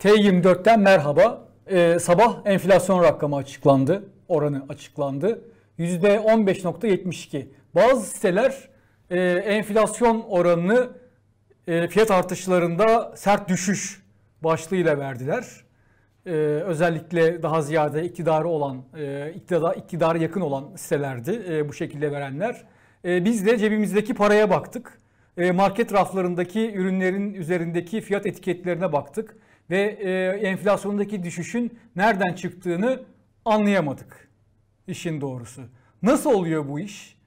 T24'ten merhaba. Ee, sabah enflasyon rakamı açıklandı. Oranı açıklandı. %15.72. Bazı siteler e, enflasyon oranını e, fiyat artışlarında sert düşüş başlığıyla verdiler. E, özellikle daha ziyade iktidarı olan, e, iktidara, iktidara yakın olan sitelerdi e, bu şekilde verenler. E, biz de cebimizdeki paraya baktık. E, market raflarındaki ürünlerin üzerindeki fiyat etiketlerine baktık ve e, enflasyondaki düşüşün nereden çıktığını anlayamadık işin doğrusu. Nasıl oluyor bu iş?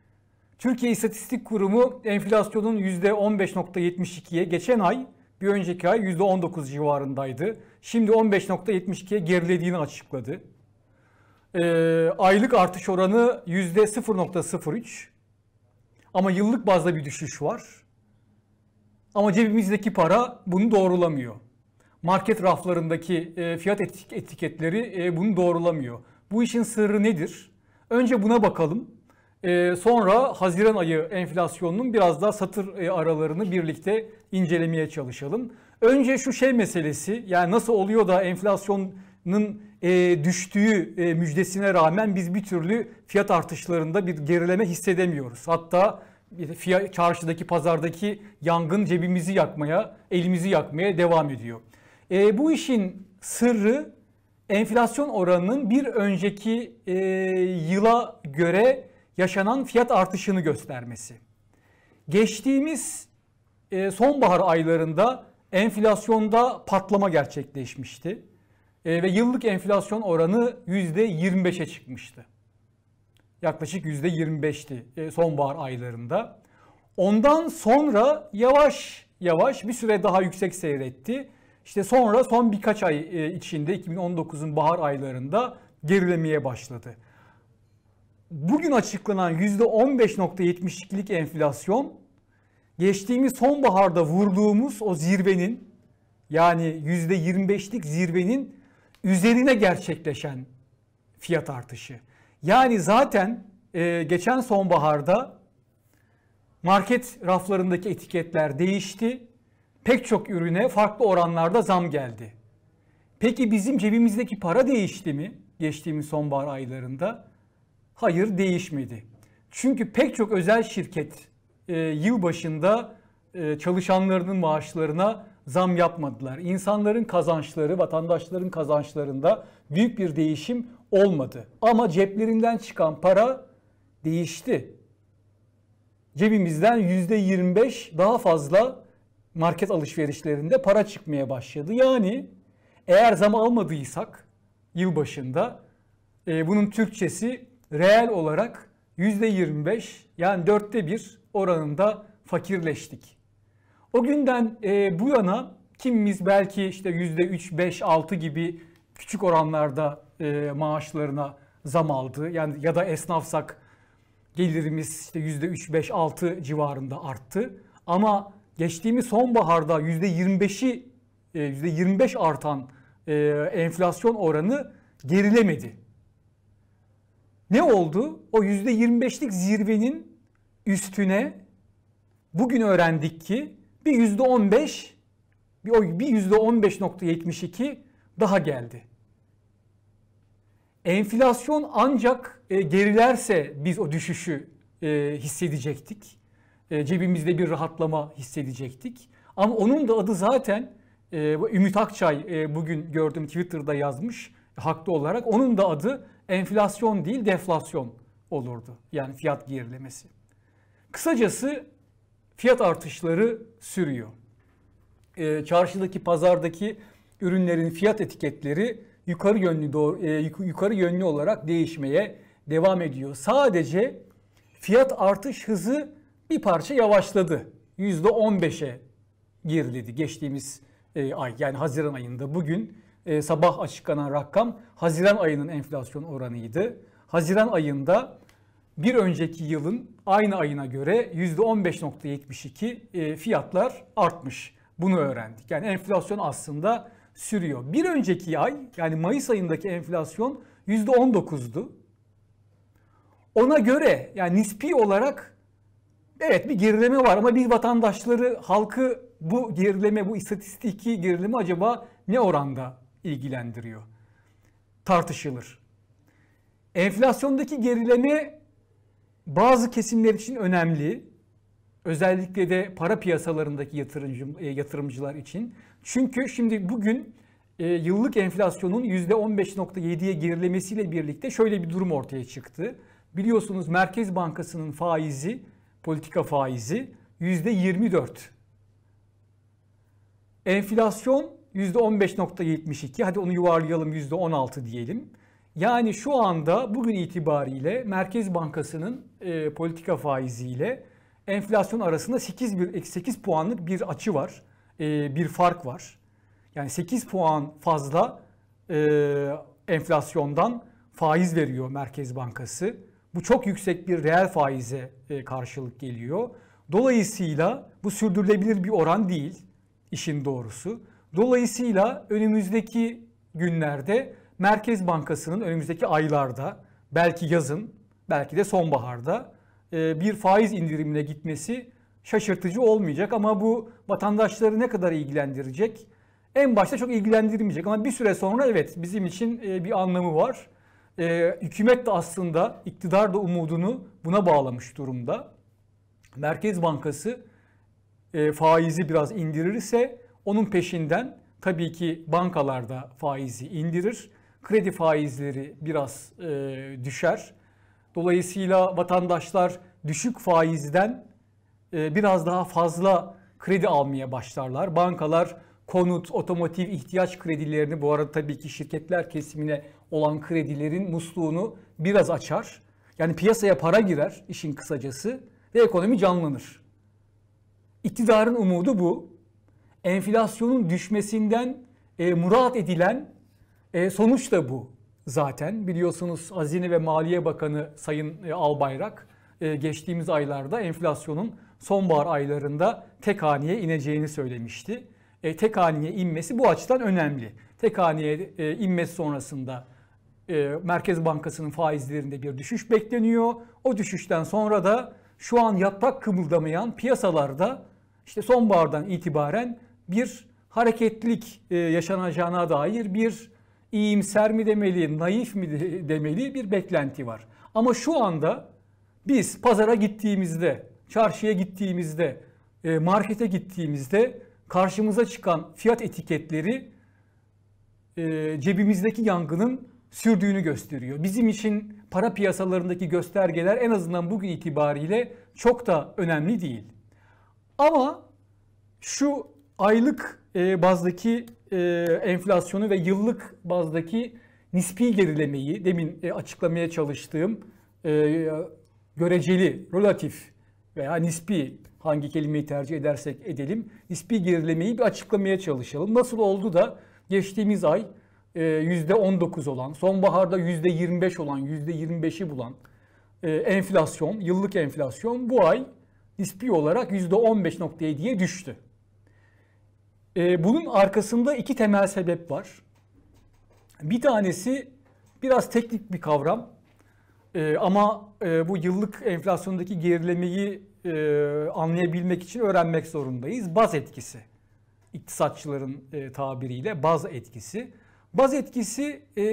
Türkiye İstatistik Kurumu enflasyonun %15.72'ye geçen ay bir önceki ay %19 civarındaydı. Şimdi 15.72'ye gerilediğini açıkladı. E, aylık artış oranı %0.03 ama yıllık bazda bir düşüş var. Ama cebimizdeki para bunu doğrulamıyor market raflarındaki e, fiyat etiketleri e, bunu doğrulamıyor. Bu işin sırrı nedir? Önce buna bakalım. E, sonra Haziran ayı enflasyonunun biraz daha satır aralarını birlikte incelemeye çalışalım. Önce şu şey meselesi yani nasıl oluyor da enflasyonun düştüğü müjdesine rağmen biz bir türlü fiyat artışlarında bir gerileme hissedemiyoruz. Hatta fiyat, çarşıdaki pazardaki yangın cebimizi yakmaya, elimizi yakmaya devam ediyor. E, bu işin sırrı enflasyon oranının bir önceki e, yıla göre yaşanan fiyat artışını göstermesi. Geçtiğimiz e, sonbahar aylarında enflasyonda patlama gerçekleşmişti e, ve yıllık enflasyon oranı yüzde %25'e çıkmıştı. Yaklaşık yüzde %25'ti e, sonbahar aylarında. Ondan sonra yavaş yavaş bir süre daha yüksek seyretti işte sonra son birkaç ay e, içinde 2019'un bahar aylarında gerilemeye başladı. Bugün açıklanan %15.72'lik enflasyon geçtiğimiz sonbaharda vurduğumuz o zirvenin yani %25'lik zirvenin üzerine gerçekleşen fiyat artışı. Yani zaten e, geçen sonbaharda market raflarındaki etiketler değişti pek çok ürüne farklı oranlarda zam geldi. Peki bizim cebimizdeki para değişti mi geçtiğimiz sonbahar aylarında? Hayır değişmedi. Çünkü pek çok özel şirket e, yıl başında e, çalışanlarının maaşlarına zam yapmadılar. İnsanların kazançları, vatandaşların kazançlarında büyük bir değişim olmadı. Ama ceplerinden çıkan para değişti. Cebimizden %25 daha fazla market alışverişlerinde para çıkmaya başladı. Yani eğer zam almadıysak yıl başında e, bunun Türkçesi reel olarak %25 yani dörtte bir oranında fakirleştik. O günden e, bu yana kimimiz belki işte yüzde üç beş altı gibi küçük oranlarda e, maaşlarına zam aldı. Yani ya da esnafsak gelirimiz işte üç beş altı civarında arttı. Ama geçtiğimiz sonbaharda %25'i %25 e, artan e, enflasyon oranı gerilemedi. Ne oldu? O %25'lik zirvenin üstüne bugün öğrendik ki bir %15 bir %15.72 daha geldi. Enflasyon ancak e, gerilerse biz o düşüşü hissedecektik e, cebimizde bir rahatlama hissedecektik. Ama onun da adı zaten e, Ümit Akçay e, bugün gördüm Twitter'da yazmış haklı olarak. Onun da adı enflasyon değil deflasyon olurdu. Yani fiyat gerilemesi. Kısacası fiyat artışları sürüyor. E, çarşıdaki, pazardaki ürünlerin fiyat etiketleri yukarı yönlü doğru, e, yukarı yönlü olarak değişmeye devam ediyor. Sadece fiyat artış hızı bir parça yavaşladı. %15'e geriledi geçtiğimiz e, ay yani Haziran ayında bugün e, sabah açıklanan rakam Haziran ayının enflasyon oranıydı. Haziran ayında bir önceki yılın aynı ayına göre %15.72 e, fiyatlar artmış. Bunu öğrendik. Yani enflasyon aslında sürüyor. Bir önceki ay yani Mayıs ayındaki enflasyon %19'du. Ona göre yani nispi olarak Evet bir gerileme var ama biz vatandaşları, halkı bu gerileme, bu istatistiki gerileme acaba ne oranda ilgilendiriyor? Tartışılır. Enflasyondaki gerileme bazı kesimler için önemli. Özellikle de para piyasalarındaki yatırımcı, e, yatırımcılar için. Çünkü şimdi bugün e, yıllık enflasyonun %15.7'ye gerilemesiyle birlikte şöyle bir durum ortaya çıktı. Biliyorsunuz Merkez Bankası'nın faizi politika faizi yüzde %24. Enflasyon yüzde %15.72 hadi onu yuvarlayalım yüzde %16 diyelim. Yani şu anda bugün itibariyle Merkez Bankası'nın e, politika faiziyle enflasyon arasında 8, bir, 8 e, puanlık bir açı var. E, bir fark var. Yani 8 puan fazla e, enflasyondan faiz veriyor Merkez Bankası. Bu çok yüksek bir reel faize e, karşılık geliyor. Dolayısıyla bu sürdürülebilir bir oran değil işin doğrusu. Dolayısıyla önümüzdeki günlerde Merkez Bankası'nın önümüzdeki aylarda belki yazın belki de sonbaharda e, bir faiz indirimine gitmesi şaşırtıcı olmayacak ama bu vatandaşları ne kadar ilgilendirecek? En başta çok ilgilendirmeyecek ama bir süre sonra evet bizim için e, bir anlamı var e, hükümet de aslında iktidar da umudunu buna bağlamış durumda. Merkez Bankası e, faizi biraz indirirse onun peşinden tabii ki bankalarda faizi indirir. Kredi faizleri biraz e, düşer. Dolayısıyla vatandaşlar düşük faizden e, biraz daha fazla kredi almaya başlarlar. Bankalar konut, otomotiv ihtiyaç kredilerini bu arada tabii ki şirketler kesimine olan kredilerin musluğunu biraz açar. Yani piyasaya para girer işin kısacası ve ekonomi canlanır. İktidarın umudu bu. Enflasyonun düşmesinden e, murat edilen e, sonuç da bu zaten. Biliyorsunuz Hazine ve Maliye Bakanı Sayın e, Albayrak e, geçtiğimiz aylarda enflasyonun sonbahar aylarında tek haneye ineceğini söylemişti e, tek haneye inmesi bu açıdan önemli. Tek haneye e, inmesi sonrasında e, Merkez Bankası'nın faizlerinde bir düşüş bekleniyor. O düşüşten sonra da şu an yaprak kımıldamayan piyasalarda işte sonbahardan itibaren bir hareketlilik e, yaşanacağına dair bir iyimser mi demeli, naif mi demeli bir beklenti var. Ama şu anda biz pazara gittiğimizde, çarşıya gittiğimizde, e, markete gittiğimizde karşımıza çıkan fiyat etiketleri e, cebimizdeki yangının sürdüğünü gösteriyor. Bizim için para piyasalarındaki göstergeler en azından bugün itibariyle çok da önemli değil. Ama şu aylık e, bazdaki e, enflasyonu ve yıllık bazdaki nispi gerilemeyi demin e, açıklamaya çalıştığım e, göreceli, relatif veya nispi hangi kelimeyi tercih edersek edelim nispi gerilemeyi bir açıklamaya çalışalım. Nasıl oldu da geçtiğimiz ay %19 e, olan, sonbaharda %25 olan, %25'i bulan e, enflasyon, yıllık enflasyon bu ay nispi olarak %15.7'ye düştü. E, bunun arkasında iki temel sebep var. Bir tanesi biraz teknik bir kavram ama bu yıllık enflasyondaki gerilemeyi e, anlayabilmek için öğrenmek zorundayız. Baz etkisi. iktisatçıların e, tabiriyle baz etkisi. Baz etkisi e,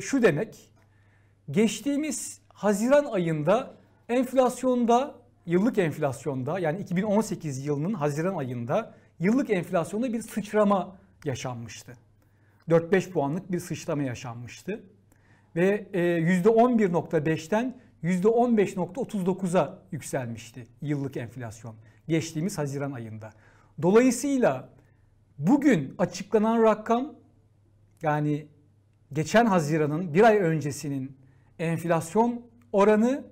şu demek. Geçtiğimiz Haziran ayında enflasyonda, yıllık enflasyonda yani 2018 yılının Haziran ayında yıllık enflasyonda bir sıçrama yaşanmıştı. 4-5 puanlık bir sıçrama yaşanmıştı. Ve %11.5'ten e, %15.39'a yükselmişti yıllık enflasyon geçtiğimiz Haziran ayında. Dolayısıyla bugün açıklanan rakam yani geçen Haziran'ın bir ay öncesinin enflasyon oranı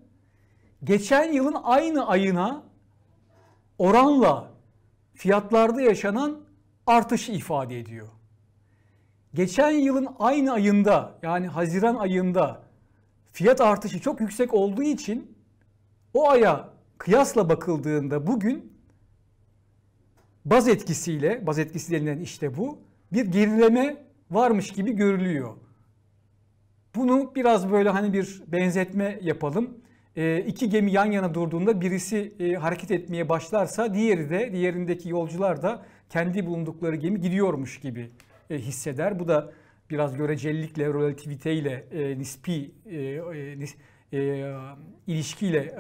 geçen yılın aynı ayına oranla fiyatlarda yaşanan artışı ifade ediyor. Geçen yılın aynı ayında yani Haziran ayında fiyat artışı çok yüksek olduğu için o aya kıyasla bakıldığında bugün baz etkisiyle, baz etkisi denilen işte bu, bir gerileme varmış gibi görülüyor. Bunu biraz böyle hani bir benzetme yapalım. E, iki gemi yan yana durduğunda birisi e, hareket etmeye başlarsa diğeri de diğerindeki yolcular da kendi bulundukları gemi gidiyormuş gibi e, hisseder. Bu da biraz görecelilikle, relativiteyle, e, nispi e, e, e, ilişkiyle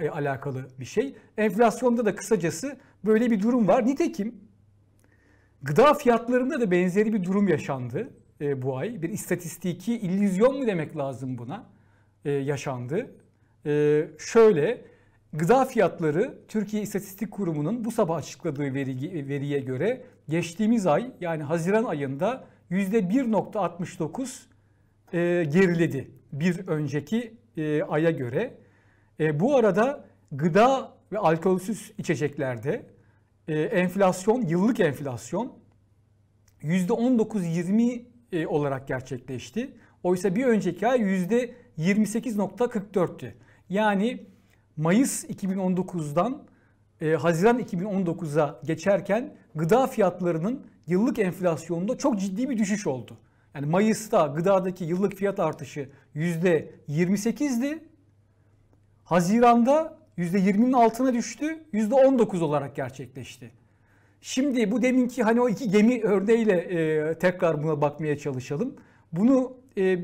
e, e, alakalı bir şey. Enflasyonda da kısacası böyle bir durum var. Nitekim gıda fiyatlarında da benzeri bir durum yaşandı e, bu ay. Bir istatistiki illüzyon mu demek lazım buna e, yaşandı. E, şöyle gıda fiyatları Türkiye İstatistik Kurumu'nun bu sabah açıkladığı veri, veriye göre geçtiğimiz ay yani Haziran ayında %1.69 e, geriledi bir önceki e, aya göre. E, bu arada gıda ve alkolsüz içeceklerde e, enflasyon, yıllık enflasyon %19-20 e, olarak gerçekleşti. Oysa bir önceki ay %28.44'tü. Yani Mayıs 2019'dan e, Haziran 2019'a geçerken gıda fiyatlarının yıllık enflasyonunda çok ciddi bir düşüş oldu. Yani Mayıs'ta gıdadaki yıllık fiyat artışı yüzde %28'di. Haziran'da yüzde %20'nin altına düştü, yüzde %19 olarak gerçekleşti. Şimdi bu deminki hani o iki gemi örneğiyle e, tekrar buna bakmaya çalışalım. Bunu e,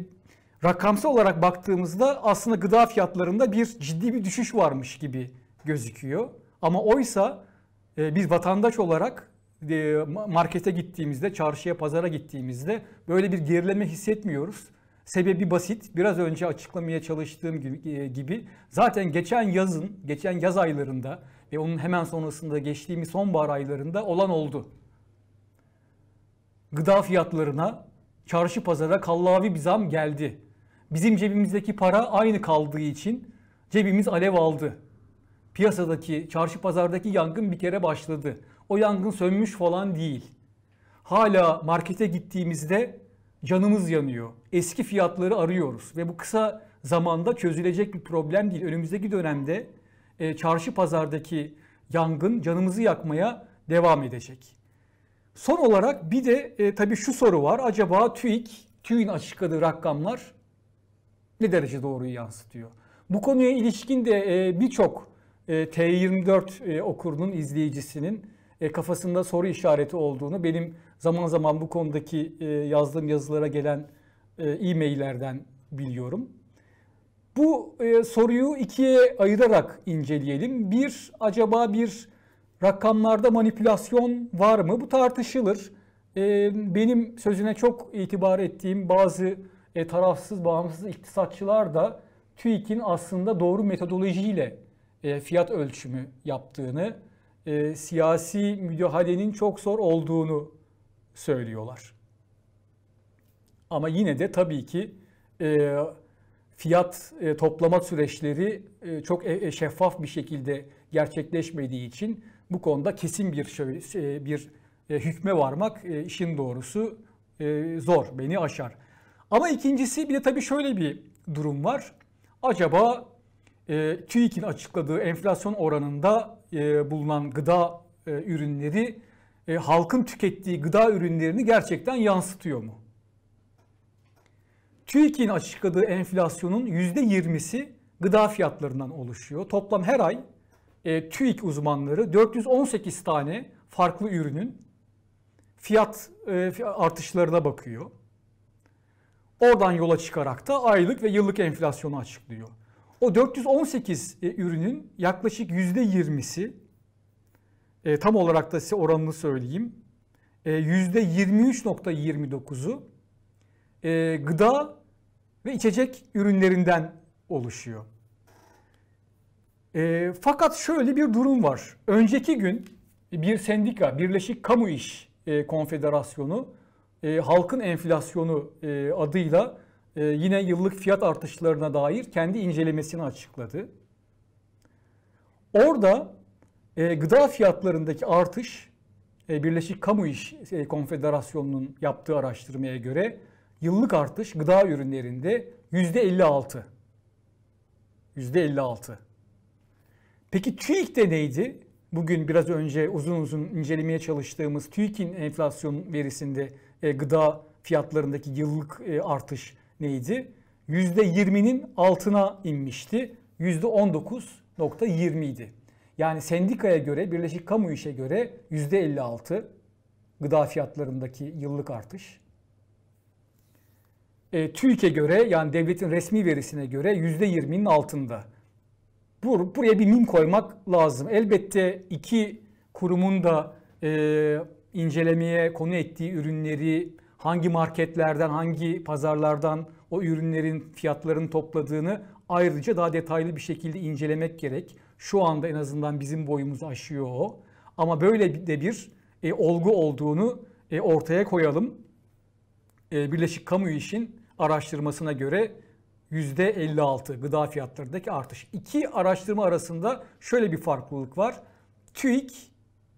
rakamsal olarak baktığımızda aslında gıda fiyatlarında bir ciddi bir düşüş varmış gibi gözüküyor. Ama oysa e, biz vatandaş olarak e, markete gittiğimizde, çarşıya, pazara gittiğimizde böyle bir gerileme hissetmiyoruz. Sebebi basit. Biraz önce açıklamaya çalıştığım e, gibi zaten geçen yazın, geçen yaz aylarında ve onun hemen sonrasında geçtiğimiz sonbahar aylarında olan oldu. Gıda fiyatlarına, çarşı pazara kallavi bir zam geldi. Bizim cebimizdeki para aynı kaldığı için cebimiz alev aldı piyasadaki, çarşı pazardaki yangın bir kere başladı. O yangın sönmüş falan değil. Hala markete gittiğimizde canımız yanıyor. Eski fiyatları arıyoruz ve bu kısa zamanda çözülecek bir problem değil. Önümüzdeki dönemde e, çarşı pazardaki yangın canımızı yakmaya devam edecek. Son olarak bir de e, tabii şu soru var. Acaba TÜİK, TÜİK'in açıkladığı rakamlar ne derece doğruyu yansıtıyor? Bu konuya ilişkin de e, birçok e, T24 e, okurunun izleyicisinin e, kafasında soru işareti olduğunu benim zaman zaman bu konudaki e, yazdığım yazılara gelen e-maillerden biliyorum. Bu soruyu ikiye ayırarak inceleyelim. Bir, acaba bir rakamlarda manipülasyon var mı? Bu tartışılır. benim sözüne çok itibar ettiğim bazı tarafsız, bağımsız iktisatçılar da TÜİK'in aslında doğru metodolojiyle e, fiyat ölçümü yaptığını, e, siyasi müdahalenin çok zor olduğunu söylüyorlar. Ama yine de tabii ki e, fiyat toplama süreçleri çok şeffaf bir şekilde gerçekleşmediği için bu konuda kesin bir bir e, hükme varmak işin doğrusu zor, beni aşar. Ama ikincisi bir de tabii şöyle bir durum var. Acaba e, TÜİK'in açıkladığı enflasyon oranında e, bulunan gıda e, ürünleri e, halkın tükettiği gıda ürünlerini gerçekten yansıtıyor mu? TÜİK'in açıkladığı enflasyonun yüzde yirmisi gıda fiyatlarından oluşuyor. Toplam her ay e, TÜİK uzmanları 418 tane farklı ürünün fiyat e, artışlarına bakıyor. Oradan yola çıkarak da aylık ve yıllık enflasyonu açıklıyor. O 418 e, ürünün yaklaşık yüzde %20'si e, tam olarak da size oranını söyleyeyim. E, yüzde %23.29'u gıda ve içecek ürünlerinden oluşuyor. fakat şöyle bir durum var. Önceki gün bir sendika, Birleşik Kamu İş Konfederasyonu, halkın enflasyonu adıyla e, yine yıllık fiyat artışlarına dair kendi incelemesini açıkladı. Orada e, gıda fiyatlarındaki artış e, Birleşik Kamu İş e, Konfederasyonu'nun yaptığı araştırmaya göre yıllık artış gıda ürünlerinde yüzde 56. Yüzde 56. Peki TÜİK'te neydi? Bugün biraz önce uzun uzun incelemeye çalıştığımız TÜİK'in enflasyon verisinde e, gıda fiyatlarındaki yıllık e, artış neydi? %20'nin altına inmişti. %19.20 idi. Yani sendikaya göre, Birleşik Kamu İş'e göre %56 gıda fiyatlarındaki yıllık artış. E, TÜİK'e göre yani devletin resmi verisine göre %20'nin altında. Bur, buraya bir min koymak lazım. Elbette iki kurumun da e, incelemeye konu ettiği ürünleri hangi marketlerden, hangi pazarlardan o ürünlerin fiyatlarını topladığını ayrıca daha detaylı bir şekilde incelemek gerek. Şu anda en azından bizim boyumuzu aşıyor o. Ama böyle de bir e, olgu olduğunu e, ortaya koyalım. E, Birleşik Kamu İş'in araştırmasına göre %56 gıda fiyatlarındaki artış. İki araştırma arasında şöyle bir farklılık var. TÜİK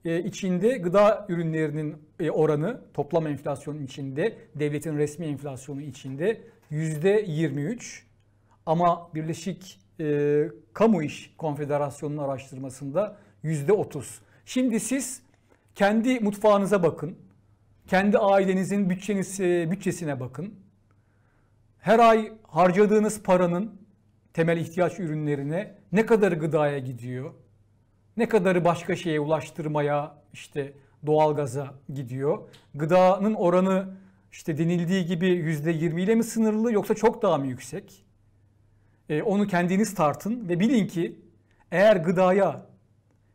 e, içinde gıda ürünlerinin e, oranı toplam enflasyonun içinde, devletin resmi enflasyonu içinde yüzde 23. Ama Birleşik e, Kamu İş Konfederasyonu'nun araştırmasında yüzde 30. Şimdi siz kendi mutfağınıza bakın. Kendi ailenizin bütçeniz, e, bütçesine bakın. Her ay harcadığınız paranın temel ihtiyaç ürünlerine ne kadar gıdaya gidiyor? Ne kadarı başka şeye ulaştırmaya işte doğalgaza gidiyor. Gıdanın oranı işte denildiği gibi yüzde yirmi ile mi sınırlı yoksa çok daha mı yüksek? E, onu kendiniz tartın ve bilin ki eğer gıdaya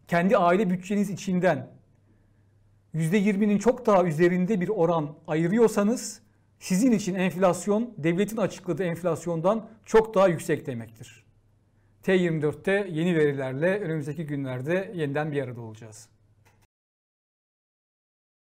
kendi aile bütçeniz içinden yüzde yirminin çok daha üzerinde bir oran ayırıyorsanız sizin için enflasyon devletin açıkladığı enflasyondan çok daha yüksek demektir. T24'te yeni verilerle önümüzdeki günlerde yeniden bir arada olacağız.